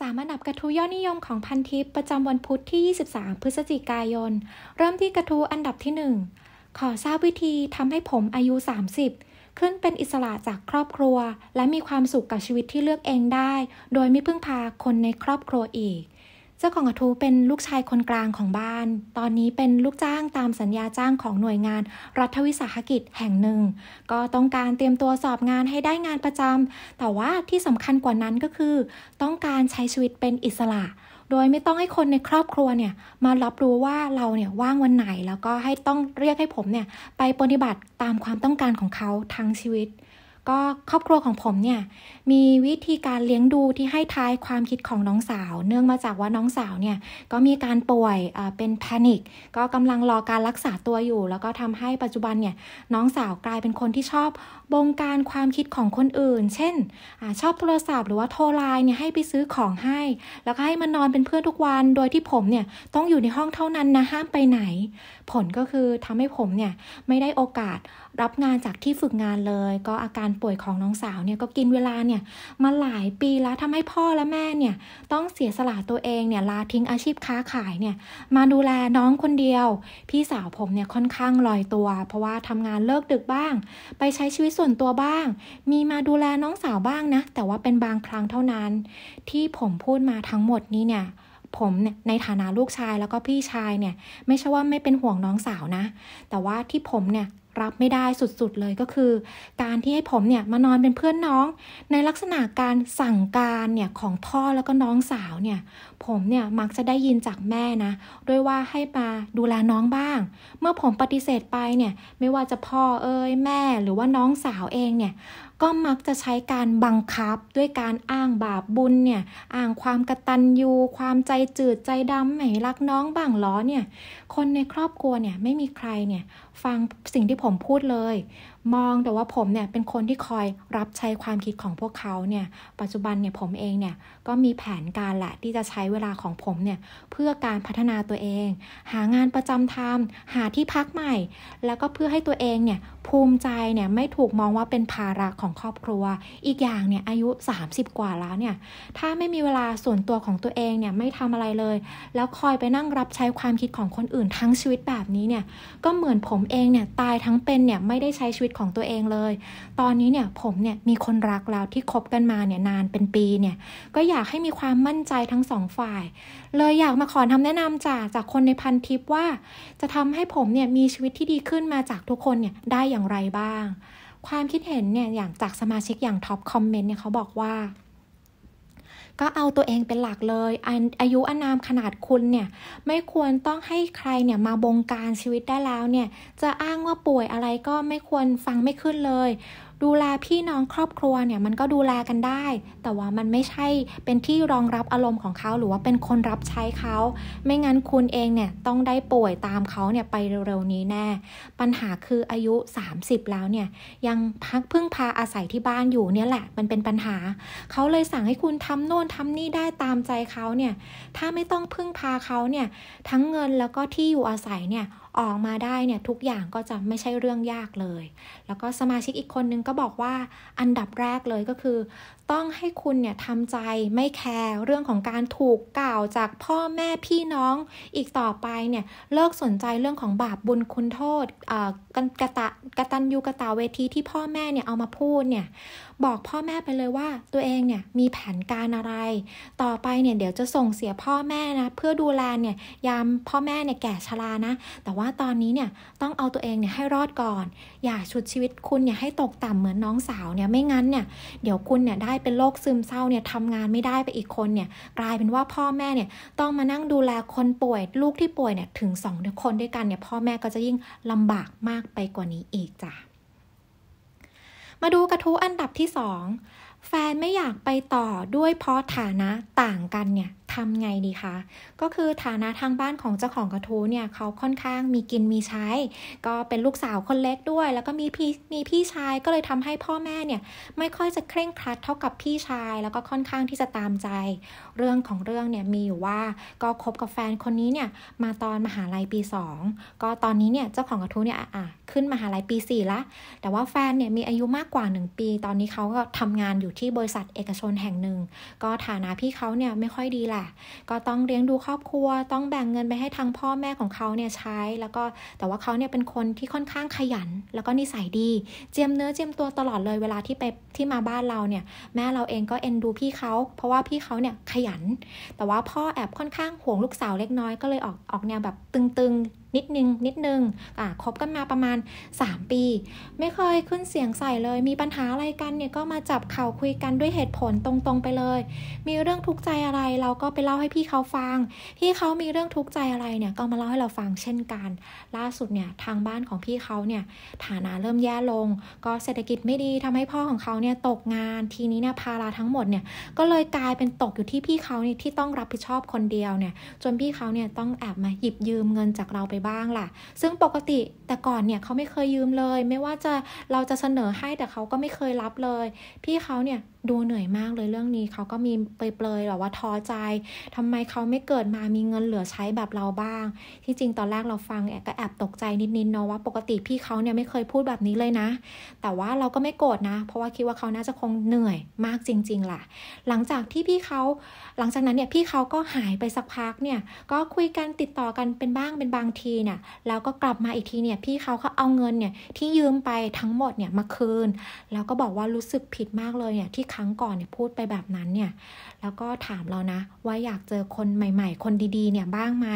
สามอันดับกระทู้ยอดนิยมของพันทิปประจำวันพุธที่ 23 พฤศจิกายน เริ่มที่กระทู้อันดับที่ 1 ขอทราบวิธีทำให้ผมอายุ 30 ขึ้นเป็นอิสระจากครอบครัว และมีความสุขกับชีวิตที่เลือกเองได้ โดยไม่พึ่งพาคนในครอบครัวอีกจ้าของกระทู้เป็นลูกชายคนกลางของบ้าน ตอนนี้เป็นลูกจ้างตามสัญญาจ้างของหน่วยงานรัฐวิสาหกิจแห่งหนึ่ง ก็ต้องการเตรียมตัวสอบงานให้ได้งานประจำ แต่ว่าที่สำคัญกว่านั้นก็คือ ต้องการใช้ชีวิตเป็นอิสระ โดยไม่ต้องให้คนในครอบครัวเนี่ยมารับรู้ว่าเราเนี่ยว่างวันไหน แล้วก็ให้ต้องเรียกให้ผมเนี่ยไปปฏิบัติตามความต้องการของเขาทั้งชีวิตก็ครอบครัวของผมเนี่ยมีวิธีการเลี้ยงดูที่ให้ท้ายความคิดของน้องสาว เนื่องมาจากว่าน้องสาวเนี่ยก็มีการป่วยเป็นแพนิคก็กำลังรอการรักษาตัวอยู่ แล้วก็ทำให้ปัจจุบันเนี่ยน้องสาวกลายเป็นคนที่ชอบบงการความคิดของคนอื่น เช่นอชอบโทรศัพท์หรือว่าโทรไลน์เนี่ยให้ไปซื้อของให้ แล้วก็ให้มันนอนเป็นเพื่อนทุกวันโดยที่ผมเนี่ยต้องอยู่ในห้องเท่านั้นนะห้ามไปไหน ผลก็คือทำให้ผมเนี่ยไม่ได้โอกาสรับงานจากที่ฝึกงานเลยก็อาการป่วยของน้องสาวเนี่ย ก็กินเวลาเนี่ยมาหลายปีแล้วทำให้พ่อและแม่เนี่ย ต้องเสียสละตัวเองเนี่ย ลาทิ้งอาชีพค้าขายเนี่ย มาดูแลน้องคนเดียว พี่สาวผมเนี่ยค่อนข้างลอยตัว เพราะว่าทำงานเลิกดึกบ้าง ไปใช้ชีวิตส่วนตัวบ้าง มีมาดูแลน้องสาวบ้างนะ แต่ว่าเป็นบางครั้งเท่านั้น ที่ผมพูดมาทั้งหมดนี้เนี่ย ผมในฐานะลูกชายแล้วก็พี่ชายเนี่ยไม่ใช่ว่าไม่เป็นห่วงน้องสาวนะ แต่ว่าที่ผมเนี่ยรับไม่ได้สุดๆ เลยก็คือการที่ให้ผมเนี่ยมานอนเป็นเพื่อนน้องในลักษณะการสั่งการเนี่ยของพ่อแล้วก็น้องสาวเนี่ยผมเนี่ยมักจะได้ยินจากแม่นะด้วยว่าให้มาดูแลน้องบ้าง เมื่อผมปฏิเสธไปเนี่ยไม่ว่าจะพ่อเอ้ยแม่หรือว่าน้องสาวเองเนี่ยก็มักจะใช้การบังคับด้วยการอ้างบาปบุญเนี่ยอ้างความกระตันยูความใจจืดใจดำไหนรักน้องบ้างล้อเนี่ยคนในครอบครัวเนี่ยไม่มีใครเนี่ยฟังสิ่งที่ผมพูดเลยมองแต่ว่าผมเนี่ยเป็นคนที่คอยรับใช้ความคิดของพวกเขาเนี่ยปัจจุบันเนี่ยผมเองเนี่ยก็มีแผนการแหละที่จะใช้เวลาของผมเนี่ยเพื่อการพัฒนาตัวเอง หางานประจำทำหาที่พักใหม่ แล้วก็เพื่อให้ตัวเองเนี่ยภูมิใจเนี่ยไม่ถูกมองว่าเป็นภาระของครอบครัว อีกอย่างเนี่ยอายุ 30 กว่าแล้วเนี่ยถ้าไม่มีเวลาส่วนตัวของตัวเองเนี่ยไม่ทำอะไรเลย แล้วคอยไปนั่งรับใช้ความคิดของคนอื่น ทั้งชีวิตแบบนี้เนี่ยก็เหมือนผมเองเนี่ยตายทั้งเป็นเนี่ยไม่ได้ใช้ชีวิตของตัวเองเลย ตอนนี้เนี่ยผมเนี่ยมีคนรักแล้วที่คบกันมาเนี่ยนานเป็นปีเนี่ย ก็อยากให้มีความมั่นใจทั้งสองฝ่าย เลยอยากมาขอทำแนะนำจากจากคนในพันทิปว่า จะทำให้ผมเนี่ยมีชีวิตที่ดีขึ้นมาจากทุกคนเนี่ยได้อย่างไรบ้าง ความคิดเห็นเนี่ยอย่างจากสมาชิกอย่างท็อปคอมเมนต์เนี่ยเขาบอกว่าก็เอาตัวเองเป็นหลักเลย อายุอานามขนาดคุณเนี่ย ไม่ควรต้องให้ใครเนี่ยมาบงการชีวิตได้แล้วเนี่ย จะอ้างว่าป่วยอะไรก็ไม่ควรฟังไม่ขึ้นเลยดูแลพี่น้องครอบครัวเนี่ยมันก็ดูแลกันได้ แต่ว่ามันไม่ใช่เป็นที่รองรับอารมณ์ของเขาหรือว่าเป็นคนรับใช้เขาไม่งั้นคุณเองเนี่ยต้องได้ป่วยตามเขาเนี่ยไปเร็วๆนี้แน่ ปัญหาคืออายุ 30 แล้วเนี่ยยังพักพึ่งพาอาศัยที่บ้านอยู่เนี่ยแหละ มันเป็นปัญหาเขาเลยสั่งให้คุณทำโน่นทำนี่ได้ตามใจเขาเนี่ยถ้าไม่ต้องพึ่งพาเขาเนี่ยทั้งเงินแล้วก็ที่อยู่อาศัยเนี่ยออกมาได้เนี่ย ทุกอย่างก็จะไม่ใช่เรื่องยากเลย แล้วก็สมาชิกอีกคนนึงก็บอกว่าอันดับแรกเลยก็คือต้องให้คุณเนี่ยทำใจไม่แคร์เรื่องของการถูกกล่าวจากพ่อแม่พี่น้อง อีกต่อไปเนี่ย เลิกสนใจเรื่องของบาปบุญคุณโทษกันกะตะกระตันยูกระตาเวทีที่พ่อแม่เนี่ยเอามาพูดเนี่ยบอกพ่อแม่ไปเลยว่า ตัวเองเนี่ยมีแผนการอะไร ต่อไปเนี่ยเดี๋ยวจะส่งเสียพ่อแม่นะ เพื่อดูแลเนี่ยยามพ่อแม่เนี่ยแก่ชรานะแต่ว่าตอนนี้เนี่ยต้องเอาตัวเองเนี่ยให้รอดก่อน อย่าชุดชีวิตคุณเนี่ยให้ตกต่ำเหมือนน้องสาวเนี่ยไม่งั้นเนี่ยเดี๋ยวคุณเนี่ยได้ายเป็นโรคซึมเศร้าเนี่ยทำงานไม่ได้ไปอีกคนเนี่ยกลายเป็นว่าพ่อแม่เนี่ยต้องมานั่งดูแลคนป่วยลูกที่ป่วยเนี่ยถึง2องคนด้วยกันเนี่ยพ่อแม่ก็จะยิ่งลำบากมากไปกว่านี้อีกจ้ะมาดูกระทู้อันดับที่ 2 แฟนไม่อยากไปต่อด้วยเพราะฐานะต่างกันเนี่ยทำไงดีคะ ก็คือฐานะทางบ้านของเจ้าของกระทู้เนี่ยเขาค่อนข้างมีกินมีใช้ ก็เป็นลูกสาวคนเล็กด้วย แล้วก็มีพี่มีพี่ชาย ก็เลยทำให้พ่อแม่เนี่ยไม่ค่อยจะเคร่งครัดเท่ากับพี่ชาย แล้วก็ค่อนข้างที่จะตามใจ เรื่องของเรื่องเนี่ยมีอยู่ว่า ก็คบกับแฟนคนนี้เนี่ยมาตอนมหาลัยปี 2 ก็ตอนนี้เนี่ยเจ้าของกระทู้เนี่ยอ่ะขึ้นมหาลัยปี4ละ แต่ว่าแฟนเนี่ยมีอายุมากกว่า 1 ปี ตอนนี้เขาก็ทำงานอยู่ที่บริษัทเอกชนแห่งหนึ่ง ก็ฐานะพี่เขาเนี่ยไม่ค่อยดีแหละก็ต้องเลี้ยงดูครอบครัว ต้องแบ่งเงินไปให้ทางพ่อแม่ของเขาเนี่ยใช้ แล้วก็แต่ว่าเขาเนี่ยเป็นคนที่ค่อนข้างขยัน แล้วก็นิสัยดี เจียมเนื้อเจียมตัวตลอดเลยเวลาที่ไปที่มาบ้านเราเนี่ยแม่เราเองก็เอ็นดูพี่เขา เพราะว่าพี่เขาเนี่ยขยัน แต่ว่าพ่อแอบค่อนข้างห่วงลูกสาวเล็กน้อยก็เลยออกออกแนวแบบตึงๆนิดนึง นิดนึงอ่าคบกันมาประมาณ 3 ปี ไม่เคยขึ้นเสียงใส่เลย มีปัญหาอะไรกันเนี่ยก็มาจับเข่าคุยกันด้วยเหตุผลตรงๆไปเลย มีเรื่องทุกข์ใจอะไรเราก็ไปเล่าให้พี่เขาฟัง พี่เขามีเรื่องทุกข์ใจอะไรเนี่ย ก็มาเล่าให้เราฟังเช่นกัน ล่าสุดเนี่ยทางบ้านของพี่เขาเนี่ยฐานะเริ่มแย่ลง ก็เศรษฐกิจไม่ดีทำให้พ่อของเขาเนี่ยตกงานทีนี้เนี่ยภาราทั้งหมดเนี่ยก็เลยกลายเป็นตกอยู่ที่พี่เขาเนี่ยที่ต้องรับผิดชอบคนเดียวเนี่ยจนพี่เขาเนี่ยต้องแอบมาหยิบยืมเงินจากเราไปบ้างล่ะซึ่งปกติแต่ก่อนเนี่ยเขาไม่เคยยืมเลยไม่ว่าจะเราจะเสนอให้แต่เขาก็ไม่เคยรับเลยพี่เขาเนี่ยดูเหนื่อยมากเลยเรื่องนี้เขาก็มีเปรยๆหรอว่าท้อใจ ทำไมเขาไม่เกิดมามีเงินเหลือใช้แบบเราบ้าง ที่จริงตอนแรกเราฟังแอบก็แอบตกใจนิดๆเนาะว่าปกติพี่เขาเนี่ยไม่เคยพูดแบบนี้เลยนะ แต่ว่าเราก็ไม่โกรธนะ เพราะว่าคิดว่าเขาน่าจะคงเหนื่อยมากจริงๆล่ะ หลังจากที่พี่เขาหลังจากนั้นเนี่ยพี่เขาก็หายไปสักพักเนี่ย ก็คุยกันติดต่อกันเป็นบ้างเป็นบางทีเนี่ยแล้วก็กลับมาอีกทีเนี่ยพี่เขาเขาเอาเงินเนี่ยที่ยืมไปทั้งหมดเนี่ยมาคืนแล้วก็บอกว่ารู้สึกผิดมากเลยเนี่ยที่ครั้งก่อนเนี่ยพูดไปแบบนั้นเนี่ยแล้วก็ถามเรานะว่าอยากเจอคนใหม่ๆ คนดีๆเนี่ยบ้างไหม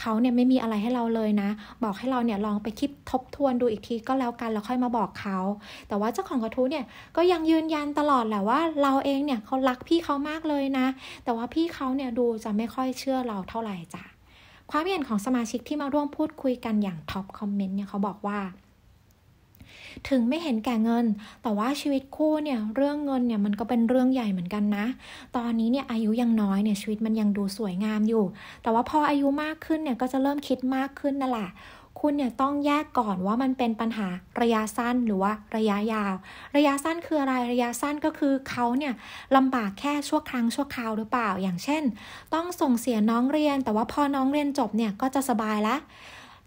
เขาเนี่ยไม่มีอะไรให้เราเลยนะ บอกให้เราเนี่ยลองไปคิดทบทวนดูอีกทีก็แล้วกันแล้วค่อยมาบอกเขาแต่ว่าเจ้าของกระทู้เนี่ยก็ยังยืนยันตลอดแหละว่าเราเองเนี่ยเขารักพี่เขามากเลยนะ แต่ว่าพี่เขาเนี่ยดูจะไม่ค่อยเชื่อเราเท่าไหร่จ้ะความเห็นของสมาชิกที่มาร่วมพูดคุยกันอย่างท็อปคอมเมนต์เนี่ยเขาบอกว่าถึงไม่เห็นแก่เงิน แต่ว่าชีวิตคู่เนี่ยเรื่องเงินเนี่ยมันก็เป็นเรื่องใหญ่เหมือนกันนะ ตอนนี้เนี่ยอายุยังน้อยเนี่ยชีวิตมันยังดูสวยงามอยู่ แต่ว่าพออายุมากขึ้นเนี่ยก็จะเริ่มคิดมากขึ้นนั่นแหละ คุณเนี่ยต้องแยกก่อนว่ามันเป็นปัญหาระยะสั้นหรือว่าระยะยาว ระยะสั้นคืออะไร ระยะสั้นก็คือเขาเนี่ยลำบากแค่ชั่วครั้งชั่วคราวหรือเปล่า อย่างเช่น ต้องส่งเสียน้องเรียน แต่ว่าพอน้องเรียนจบเนี่ยก็จะสบายละ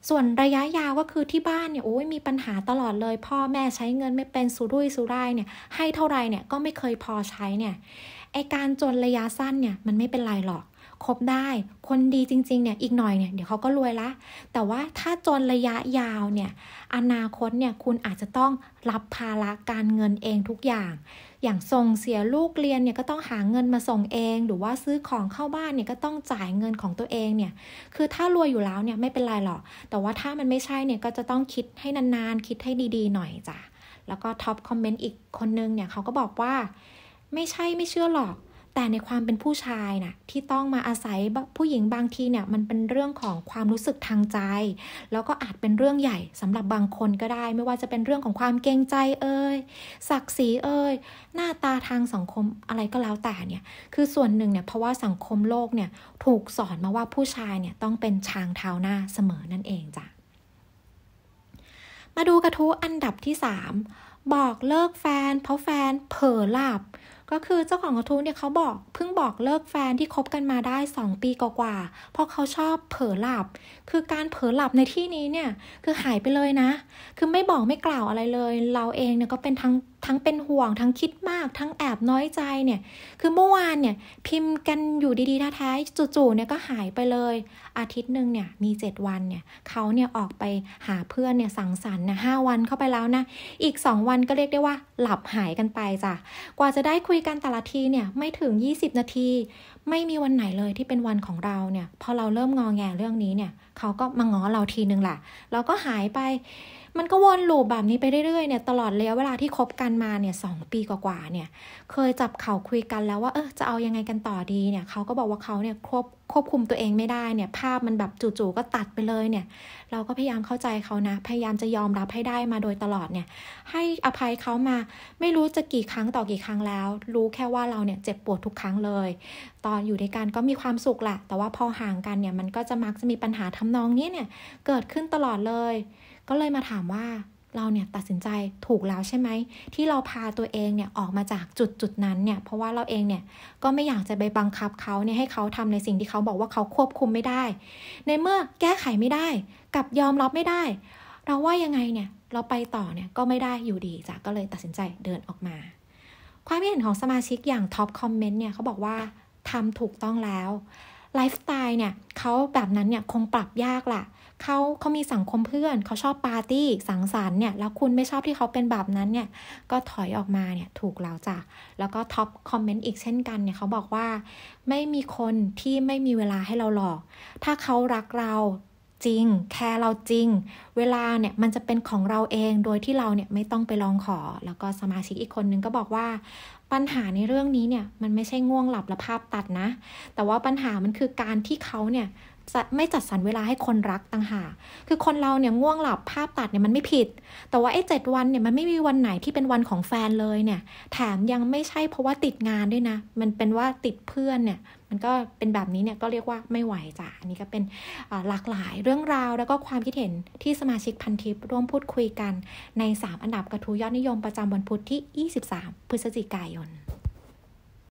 ส่วนระยะยาวก็คือที่บ้านเนี่ยโอ้ยมีปัญหาตลอดเลย พ่อแม่ใช้เงินไม่เป็นสุรุ่ยสุร่ายเนี่ยให้เท่าไรเนี่ยก็ไม่เคยพอใช้เนี่ยไอการจนระยะสั้นเนี่ยมันไม่เป็นไรหรอกคบได้ คนดีจริงๆเนี่ยอีกหน่อยเนี่ยเดี๋ยวเขาก็รวยละ แต่ว่าถ้าจนระยะยาวเนี่ยอนาคตเนี่ยคุณอาจจะต้องรับภาระการเงินเองทุกอย่าง อย่างส่งเสียลูกเรียนเนี่ยก็ต้องหาเงินมาส่งเอง หรือว่าซื้อของเข้าบ้านเนี่ยก็ต้องจ่ายเงินของตัวเองเนี่ย คือถ้ารวยอยู่แล้วเนี่ยไม่เป็นไรหรอก แต่ว่าถ้ามันไม่ใช่เนี่ยก็จะต้องคิดให้นานๆคิดให้ดีๆ หน่อยจ้ะ แล้วก็ท็อปคอมเมนต์อีกคนนึงเนี่ยเขาก็บอกว่าไม่ใช่ไม่เชื่อหรอกแต่ในความเป็นผู้ชายนะที่ต้องมาอาศัยผู้หญิงบางทีเนี่ยมันเป็นเรื่องของความรู้สึกทางใจ แล้วก็อาจเป็นเรื่องใหญ่สำหรับบางคนก็ได้ ไม่ว่าจะเป็นเรื่องของความเกรงใจเอ่ยศักดิ์ศรีเอ่ยหน้าตาทางสังคมอะไรก็แล้วแต่เนี่ยคือส่วนหนึ่งเนี่ยเพราะว่าสังคมโลกเนี่ยถูกสอนมาว่าผู้ชายเนี่ยต้องเป็นช้างเท้าหน้าเสมอนั่นเองจ้ะมาดูกระทู้อันดับที่ 3 บอกเลิกแฟน เพราะแฟนเผลอหลับก็คือเจ้าของกระทู้เนี่ยเขาบอกเพิ่งบอกเลิกแฟนที่คบกันมาได้ 2 ปีกว่าาเพราะเขาชอบเผลอหลับ คือการเผลอหลับในที่นี้เนี่ยคือหายไปเลยนะ คือไม่บอกไม่กล่าวอะไรเลย เราเองเนี่ยก็เป็นทั้งทั้งเป็นห่วงทั้งคิดมาก ทั้งแอบน้อยใจเนี่ย คือเมื่อวานเนี่ย พิมพ์กันอยู่ดีๆท้ายๆจู่ๆเนี่ยก็หายไปเลย อาทิตย์หนึ่งเนี่ย มี 7 วันเนี่ยเขาเนี่ยออกไปหาเพื่อนเนี่ยสังสรรค์นะหวันเข้าไปแล้วนะ อีก 2 วันก็เรียกได้ว่าหลับหายกันไปจ้ะ กว่าจะได้คุยกันแต่ละทีเนี่ยไม่ถึง 20 นาที ไม่มีวันไหนเลยที่เป็นวันของเราเนี่ย พอเราเริ่มงอแงเรื่องนี้เนี่ยเขาก็มาง้อเราทีนึงแหละเราก็หายไปมันก็วนลูปแบบนี้ไปเรื่อยๆ เนี่ย ตลอดระยะเวลาที่คบกันมาเนี่ยสองปีกว่าๆ เนี่ย เคยจับเข่าคุยกันแล้วว่าเออจะเอายังไงกันต่อดี เนี่ย เขาก็บอกว่าเขาเนี่ยควบควบคุมตัวเองไม่ได้ เนี่ย ภาพมันแบบจู่ๆ ก็ตัดไปเลย เนี่ย เราก็พยายามเข้าใจเขานะ พยายามจะยอมรับให้ได้มาโดยตลอด เนี่ย ให้อภัยเขามาไม่รู้จะกี่ครั้งต่อกี่ครั้งแล้ว รู้แค่ว่าเราเนี่ย เจ็บปวดทุกครั้งเลย ตอนอยู่ด้วยกันก็มีความสุขแหละ แต่ว่าพอห่างกันเนี่ย มันก็จะมักจะมีปัญหาทำนองนี้เนี่ย เกิดขึ้นตลอดเลยก็เลยมาถามว่าเราเนี่ยตัดสินใจถูกแล้วใช่ไหม ที่เราพาตัวเองเนี่ยออกมาจากจุดจุดนั้นเนี่ย เพราะว่าเราเองเนี่ยก็ไม่อยากจะไปบังคับเขาเนี่ยให้เขาทำในสิ่งที่เขาบอกว่าเขาควบคุมไม่ได้ ในเมื่อแก้ไขไม่ได้ กับยอมรับไม่ได้ เราว่ายังไงเนี่ยเราไปต่อเนี่ยก็ไม่ได้อยู่ดีจ้ะก็เลยตัดสินใจเดินออกมา ความเห็นของสมาชิกอย่างท็อปคอมเมนต์เนี่ยเขาบอกว่าทำถูกต้องแล้วไลฟ์สไตล์เนี่ยเขาแบบนั้นเนี่ยคงปรับยากล่ะเขาเขามีสังคมเพื่อนเขาชอบปาร์ตี้สังสรรค์เนี่ย แล้วคุณไม่ชอบที่เขาเป็นแบบนั้นเนี่ย ก็ถอยออกมาเนี่ย ถูกแล้วจ้ะแล้วก็ท็อปคอมเมนต์อีกเช่นกันเนี่ยเขาบอกว่าไม่มีคนที่ไม่มีเวลาให้เราหรอก ถ้าเขารักเราจริง แคร์เราจริง เวลาเนี่ยมันจะเป็นของเราเอง โดยที่เราเนี่ยไม่ต้องไปลองขอ แล้วก็สมาชิกอีกคนนึงก็บอกว่าปัญหาในเรื่องนี้เนี่ยมันไม่ใช่ง่วงหลับและภาพตัดนะ แต่ว่าปัญหามันคือการที่เขาเนี่ยไม่จัดสรรเวลาให้คนรักต่างหากคือคนเราเนี่ยง่วงหลับภาพตัดเนี่ยมันไม่ผิด แต่ว่าไอ้เจ็ดวันเนี่ยมันไม่มีวันไหนที่เป็นวันของแฟนเลยเนี่ยแถมยังไม่ใช่เพราะว่าติดงานด้วยนะ มันเป็นว่าติดเพื่อนเนี่ยมันก็เป็นแบบนี้เนี่ยก็เรียกว่าไม่ไหวจ้ะ อันนี้ก็เป็นหลากหลายเรื่องราวแล้วก็ความคิดเห็นที่สมาชิกพันทิปร่วมพูดคุยกันใน 3 อันดับกระทู้ยอดนิยมประจำวันพุธที่ 23 พฤศจิกายน